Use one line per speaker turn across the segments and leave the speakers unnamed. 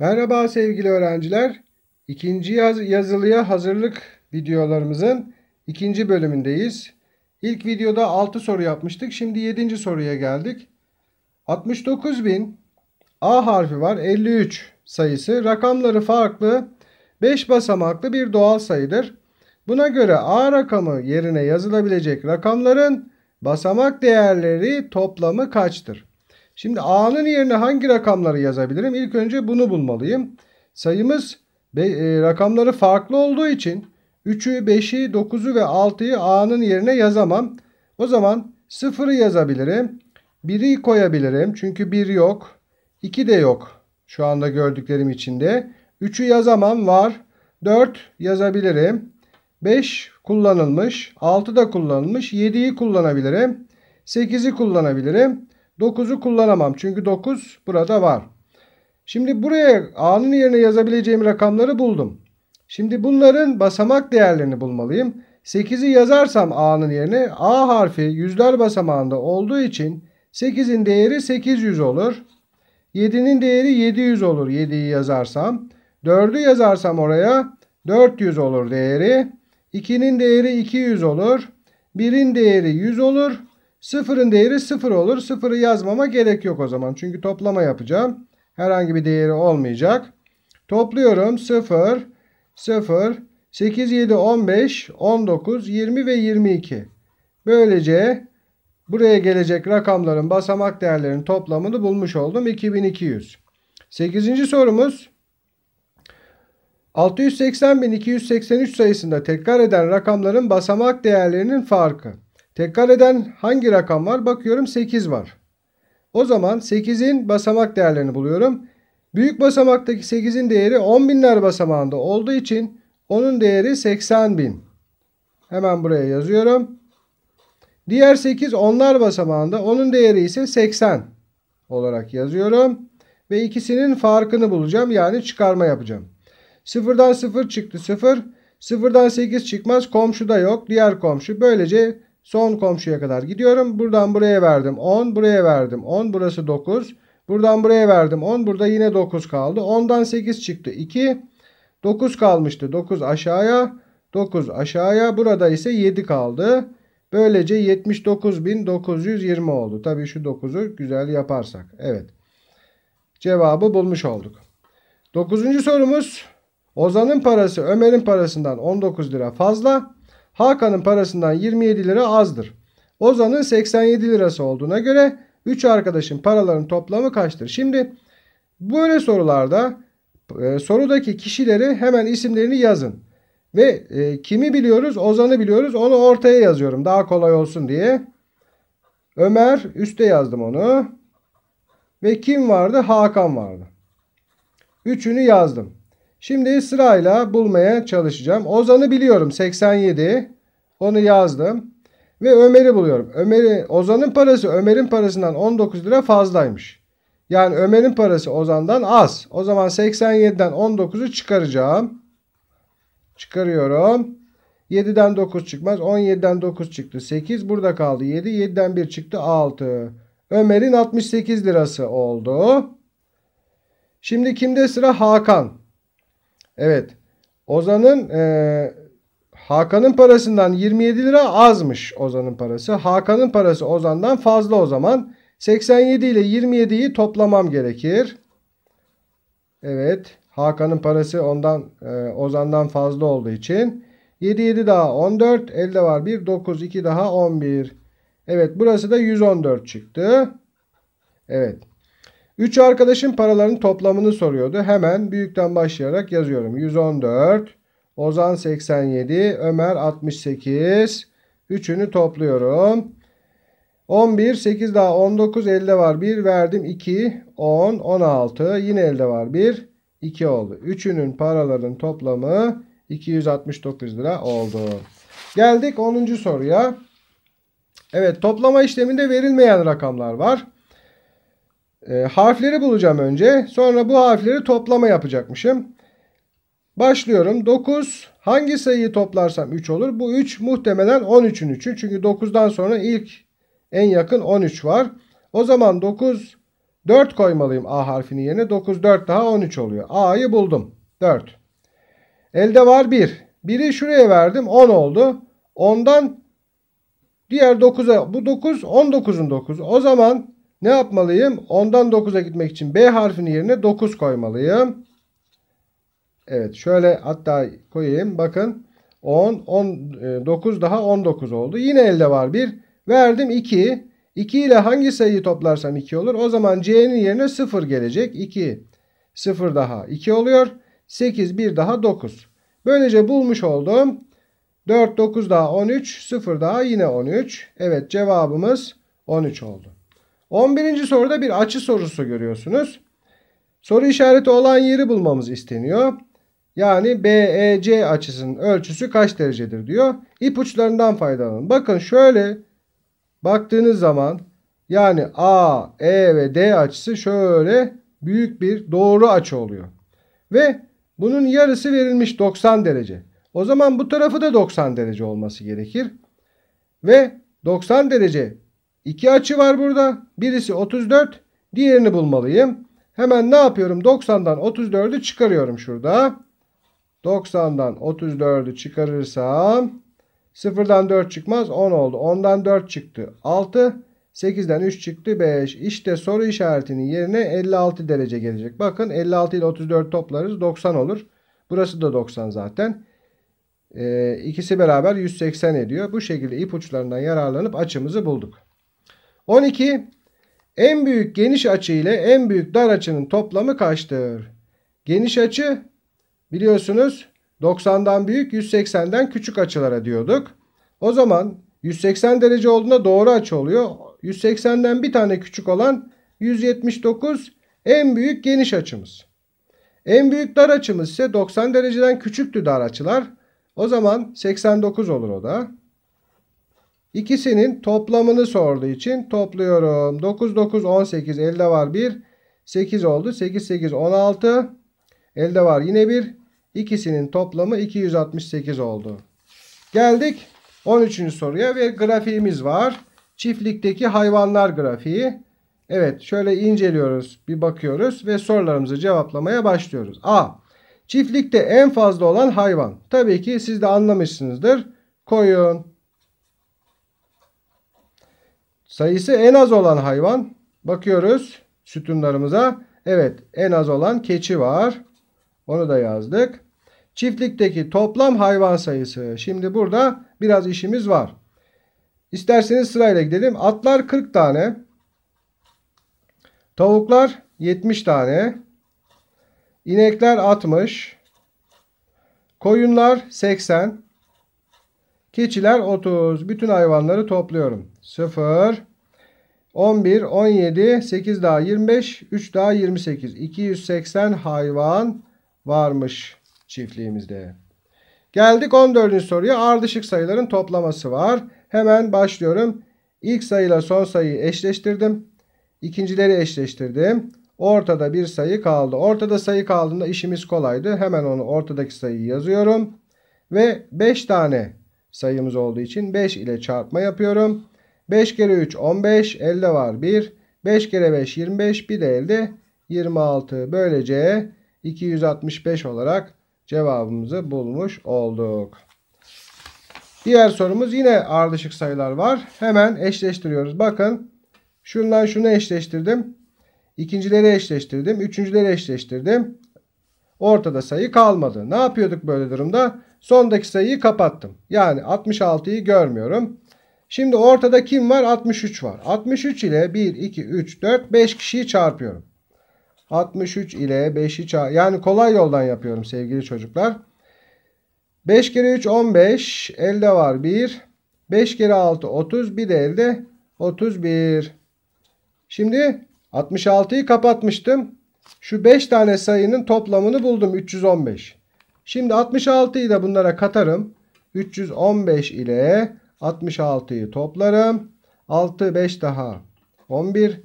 Merhaba sevgili öğrenciler. İkinci yaz yazılıya hazırlık videolarımızın ikinci bölümündeyiz. İlk videoda 6 soru yapmıştık. Şimdi 7. soruya geldik. 69 bin A harfi var. 53 sayısı. Rakamları farklı. 5 basamaklı bir doğal sayıdır. Buna göre A rakamı yerine yazılabilecek rakamların basamak değerleri toplamı kaçtır? Şimdi A'nın yerine hangi rakamları yazabilirim? İlk önce bunu bulmalıyım. Sayımız e, rakamları farklı olduğu için 3'ü, 5'i, 9'u ve 6'yı A'nın yerine yazamam. O zaman 0'ı yazabilirim. 1'i koyabilirim. Çünkü 1 yok. 2 de yok. Şu anda gördüklerim içinde. 3'ü yazamam var. 4 yazabilirim. 5 kullanılmış. 6 da kullanılmış. 7'yi kullanabilirim. 8'i kullanabilirim. 9'u kullanamam. Çünkü 9 burada var. Şimdi buraya A'nın yerine yazabileceğim rakamları buldum. Şimdi bunların basamak değerlerini bulmalıyım. 8'i yazarsam A'nın yerine A harfi yüzler basamağında olduğu için 8'in değeri 800 olur. 7'nin değeri 700 olur 7'yi yazarsam. 4'ü yazarsam oraya 400 olur değeri. 2'nin değeri 200 olur. 1'in değeri 100 olur. Sıfırın değeri sıfır olur. Sıfırı yazmama gerek yok o zaman. Çünkü toplama yapacağım. Herhangi bir değeri olmayacak. Topluyorum. sıfır, sıfır, sekiz yedi on beş on dokuz yirmi ve yirmi iki. Böylece buraya gelecek rakamların basamak değerlerinin toplamını bulmuş oldum. 2200. Sekizinci sorumuz. 680.283 sayısında tekrar eden rakamların basamak değerlerinin farkı. Tekrar eden hangi rakam var? Bakıyorum 8 var. O zaman 8'in basamak değerlerini buluyorum. Büyük basamaktaki 8'in değeri 10 binler basamağında olduğu için onun değeri 80 bin. Hemen buraya yazıyorum. Diğer 8 onlar basamağında. Onun değeri ise 80 olarak yazıyorum. Ve ikisinin farkını bulacağım. Yani çıkarma yapacağım. Sıfırdan 0 çıktı 0. Sıfır. Sıfırdan 8 çıkmaz. Komşuda yok. Diğer komşu. Böylece Son komşuya kadar gidiyorum. Buradan buraya verdim 10. Buraya verdim 10. Burası 9. Buradan buraya verdim 10. Burada yine 9 kaldı. 10'dan 8 çıktı 2. 9 kalmıştı. 9 aşağıya. 9 aşağıya. Burada ise 7 kaldı. Böylece 79.920 oldu. Tabii şu 9'u güzel yaparsak. Evet. Cevabı bulmuş olduk. 9. sorumuz. Ozan'ın parası Ömer'in parasından 19 lira fazla. Hakan'ın parasından 27 lira azdır. Ozan'ın 87 lirası olduğuna göre 3 arkadaşın paraların toplamı kaçtır? Şimdi böyle sorularda e, sorudaki kişileri hemen isimlerini yazın. Ve e, kimi biliyoruz? Ozan'ı biliyoruz. Onu ortaya yazıyorum daha kolay olsun diye. Ömer üste yazdım onu. Ve kim vardı? Hakan vardı. Üçünü yazdım. Şimdi sırayla bulmaya çalışacağım. Ozan'ı biliyorum 87. Onu yazdım. Ve Ömer'i buluyorum. Ömer'i Ozan'ın parası Ömer'in parasından 19 lira fazlaymış. Yani Ömer'in parası Ozan'dan az. O zaman 87'den 19'u çıkaracağım. Çıkarıyorum. 7'den 9 çıkmaz. 17'den 9 çıktı. 8 burada kaldı. 7. 7'den 1 çıktı. 6. Ömer'in 68 lirası oldu. Şimdi kimde sıra? Hakan. Evet. Ozan'ın e, Hakan'ın parasından 27 lira azmış Ozan'ın parası. Hakan'ın parası Ozan'dan fazla o zaman. 87 ile 27'yi toplamam gerekir. Evet. Hakan'ın parası ondan e, Ozan'dan fazla olduğu için. 7 7 daha 14. Elde var 1. 9 2 daha 11. Evet burası da 114 çıktı. Evet. Üç arkadaşın paralarının toplamını soruyordu. Hemen büyükten başlayarak yazıyorum. 114, Ozan 87, Ömer 68. Üçünü topluyorum. 11, 8 daha 19, elde var 1 verdim. 2, 10, 16 yine elde var 1, 2 oldu. Üçünün paraların toplamı 269 lira oldu. Geldik 10. soruya. Evet toplama işleminde verilmeyen rakamlar var. E, harfleri bulacağım önce. Sonra bu harfleri toplama yapacakmışım. Başlıyorum. 9 hangi sayıyı toplarsam 3 olur. Bu 3 muhtemelen 13'ün 3'ü. Çünkü 9'dan sonra ilk en yakın 13 var. O zaman 9 4 koymalıyım A harfini yerine. 9 4 daha 13 oluyor. A'yı buldum. 4. Elde var 1. 1'i şuraya verdim. 10 oldu. 10'dan diğer 9'a bu 9 19'un 9. O zaman ne yapmalıyım? 10'dan 9'a gitmek için B harfinin yerine 9 koymalıyım. Evet şöyle hatta koyayım. Bakın 10, 10 9 daha 19 oldu. Yine elde var 1. Verdim 2. 2 ile hangi sayıyı toplarsam 2 olur? O zaman C'nin yerine 0 gelecek. 2. 0 daha 2 oluyor. 8 1 daha 9. Böylece bulmuş oldum. 4 9 daha 13 0 daha yine 13. Evet cevabımız 13 oldu. 11. soruda bir açı sorusu görüyorsunuz. Soru işareti olan yeri bulmamız isteniyor. Yani BEC açısının ölçüsü kaç derecedir diyor. İpuçlarından faydalanın. Bakın şöyle baktığınız zaman yani A, E ve D açısı şöyle büyük bir doğru açı oluyor. Ve bunun yarısı verilmiş 90 derece. O zaman bu tarafı da 90 derece olması gerekir. Ve 90 derece İki açı var burada. Birisi 34. Diğerini bulmalıyım. Hemen ne yapıyorum? 90'dan 34'ü çıkarıyorum şurada. 90'dan 34'ü çıkarırsam 0'dan 4 çıkmaz 10 oldu. 10'dan 4 çıktı 6. 8'den 3 çıktı 5. İşte soru işaretinin yerine 56 derece gelecek. Bakın 56 ile 34 toplarız 90 olur. Burası da 90 zaten. Ee, ikisi beraber 180 ediyor. Bu şekilde ipuçlarından yararlanıp açımızı bulduk. 12. En büyük geniş açı ile en büyük dar açının toplamı kaçtır? Geniş açı biliyorsunuz 90'dan büyük 180'den küçük açılara diyorduk. O zaman 180 derece olduğunda doğru açı oluyor. 180'den bir tane küçük olan 179 en büyük geniş açımız. En büyük dar açımız ise 90 dereceden küçüktü dar açılar. O zaman 89 olur o da. İkisinin toplamını sorduğu için topluyorum. 9 9 18 elde var 1. 8 oldu. 8 8 16. Elde var yine 1. İkisinin toplamı 268 oldu. Geldik 13. soruya ve grafiğimiz var. Çiftlikteki hayvanlar grafiği. Evet şöyle inceliyoruz bir bakıyoruz ve sorularımızı cevaplamaya başlıyoruz. A. Çiftlikte en fazla olan hayvan. Tabii ki siz de anlamışsınızdır. Koyun, Sayısı en az olan hayvan. Bakıyoruz sütunlarımıza. Evet en az olan keçi var. Onu da yazdık. Çiftlikteki toplam hayvan sayısı. Şimdi burada biraz işimiz var. İsterseniz sırayla gidelim. Atlar 40 tane. Tavuklar 70 tane. İnekler 60. Koyunlar 80. Keçiler 30. Bütün hayvanları topluyorum. 0, 11, 17, 8 daha 25, 3 daha 28. 280 hayvan varmış çiftliğimizde. Geldik 14. soruya. Ardışık sayıların toplaması var. Hemen başlıyorum. İlk sayıyla son sayıyı eşleştirdim. İkincileri eşleştirdim. Ortada bir sayı kaldı. Ortada sayı kaldığında işimiz kolaydı. Hemen onu ortadaki sayıyı yazıyorum. Ve 5 tane sayımız olduğu için 5 ile çarpma yapıyorum. 5 kere 3 15 elde var 1. 5 kere 5 25 bir de elde 26. Böylece 265 olarak cevabımızı bulmuş olduk. Diğer sorumuz yine ardışık sayılar var. Hemen eşleştiriyoruz. Bakın şundan şunu eşleştirdim. İkincileri eşleştirdim. Üçüncüleri eşleştirdim. Ortada sayı kalmadı. Ne yapıyorduk böyle durumda? Sondaki sayıyı kapattım. Yani 66'yı görmüyorum. Şimdi ortada kim var? 63 var. 63 ile 1, 2, 3, 4, 5 kişiyi çarpıyorum. 63 ile 5'i çarp... Yani kolay yoldan yapıyorum sevgili çocuklar. 5 kere 3 15. Elde var 1. 5 kere 6 30. Bir de elde 31. Şimdi 66'yı kapatmıştım. Şu 5 tane sayının toplamını buldum. 315. Şimdi 66'yı da bunlara katarım. 315 ile 66'yı toplarım. 6 5 daha 11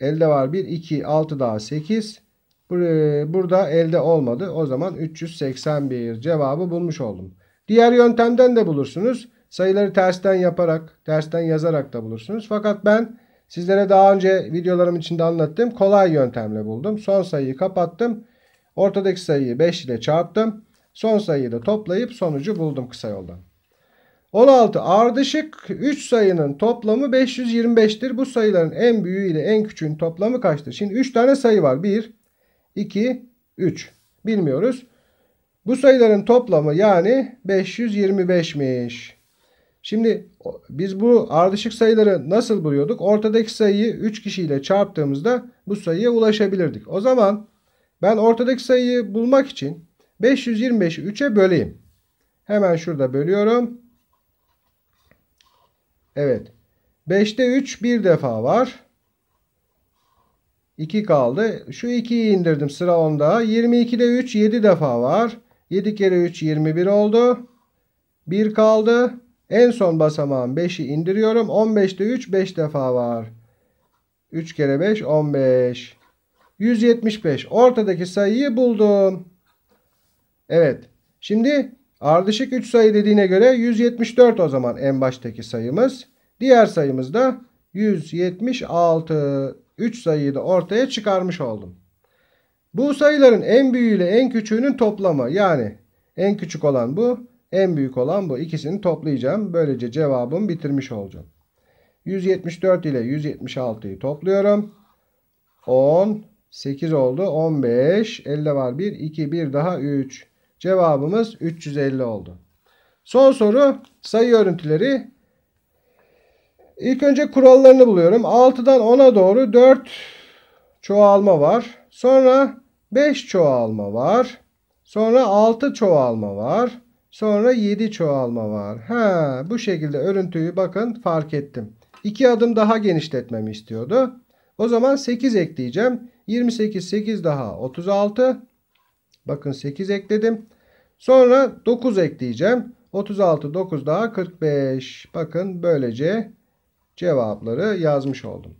elde var 1 2 6 daha 8 burada elde olmadı. O zaman 381 cevabı bulmuş oldum. Diğer yöntemden de bulursunuz. Sayıları tersten yaparak, tersten yazarak da bulursunuz. Fakat ben sizlere daha önce videolarım içinde anlattığım kolay yöntemle buldum. Son sayıyı kapattım. Ortadaki sayıyı 5 ile çarptım. Son sayıyı da toplayıp sonucu buldum kısa yoldan. 16 ardışık 3 sayının toplamı 525'tir. Bu sayıların en büyüğü ile en küçüğün toplamı kaçtır? Şimdi 3 tane sayı var. 1, 2, 3. Bilmiyoruz. Bu sayıların toplamı yani 525'miş. Şimdi biz bu ardışık sayıları nasıl buluyorduk? Ortadaki sayıyı 3 kişiyle çarptığımızda bu sayıya ulaşabilirdik. O zaman ben ortadaki sayıyı bulmak için 525'i 3'e böleyim. Hemen şurada bölüyorum. Evet. 5'te 3 bir defa var. 2 kaldı. Şu 2'yi indirdim sıra onda. 22'de 3 7 defa var. 7 kere 3 21 oldu. 1 kaldı. En son basamağın 5'i indiriyorum. 15'te 3 5 defa var. 3 kere 5 15. 175. Ortadaki sayıyı buldum. Evet. Şimdi ardışık 3 sayı dediğine göre 174 o zaman en baştaki sayımız. Diğer sayımız da 176. 3 sayıyı da ortaya çıkarmış oldum. Bu sayıların en büyüğü ile en küçüğünün toplamı yani en küçük olan bu, en büyük olan bu. ikisini toplayacağım. Böylece cevabımı bitirmiş olacağım. 174 ile 176'yı topluyorum. 10, 8 oldu. 15. 50 var. 1, 2, 1 daha 3. Cevabımız 350 oldu. Son soru sayı örüntüleri. İlk önce kurallarını buluyorum. 6'dan 10'a doğru 4 çoğalma var. Sonra 5 çoğalma var. Sonra 6 çoğalma var. Sonra 7 çoğalma var. Ha, bu şekilde örüntüyü bakın fark ettim. 2 adım daha genişletmemi istiyordu. O zaman 8 ekleyeceğim. 28 8 daha 36. Bakın 8 ekledim. Sonra 9 ekleyeceğim. 36 9 daha 45. Bakın böylece cevapları yazmış oldum.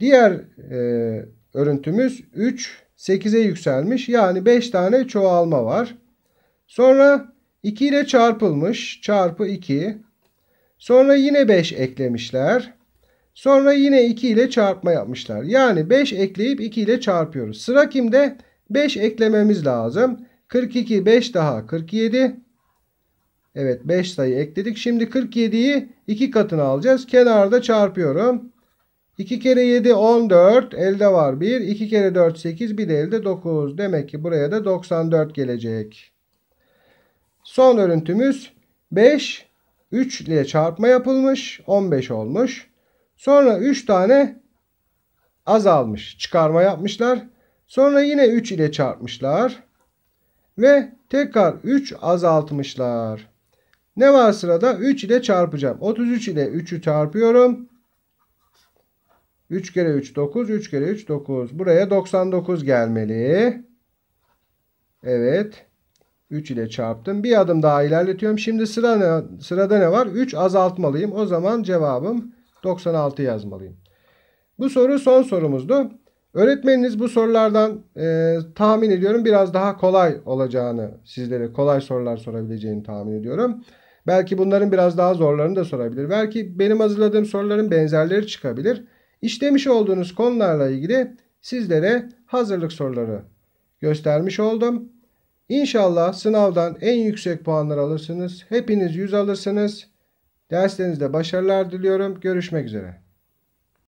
Diğer e, örüntümüz 3 8'e yükselmiş. Yani 5 tane çoğalma var. Sonra 2 ile çarpılmış. Çarpı 2. Sonra yine 5 eklemişler. Sonra yine 2 ile çarpma yapmışlar. Yani 5 ekleyip 2 ile çarpıyoruz. Sıra kimde? 5 eklememiz lazım. 42 5 daha 47. Evet 5 sayı ekledik. Şimdi 47'yi 2 katına alacağız. Kenarda çarpıyorum. 2 kere 7 14. Elde var 1. 2 kere 4 8. Bir de elde 9. Demek ki buraya da 94 gelecek. Son örüntümüz 5 3 ile çarpma yapılmış. 15 olmuş. Sonra 3 tane azalmış. Çıkarma yapmışlar. Sonra yine 3 ile çarpmışlar. Ve tekrar 3 azaltmışlar. Ne var sırada? 3 ile çarpacağım. 33 ile 3'ü çarpıyorum. 3 kere 3 9. 3 kere 3 9. Buraya 99 gelmeli. Evet. 3 ile çarptım. Bir adım daha ilerletiyorum. Şimdi sıra ne, sırada ne var? 3 azaltmalıyım. O zaman cevabım 96 yazmalıyım. Bu soru son sorumuzdu. Öğretmeniniz bu sorulardan e, tahmin ediyorum biraz daha kolay olacağını sizlere kolay sorular sorabileceğini tahmin ediyorum. Belki bunların biraz daha zorlarını da sorabilir. Belki benim hazırladığım soruların benzerleri çıkabilir. İşlemiş olduğunuz konularla ilgili sizlere hazırlık soruları göstermiş oldum. İnşallah sınavdan en yüksek puanlar alırsınız. Hepiniz 100 alırsınız. Derslerinizde başarılar diliyorum. Görüşmek üzere.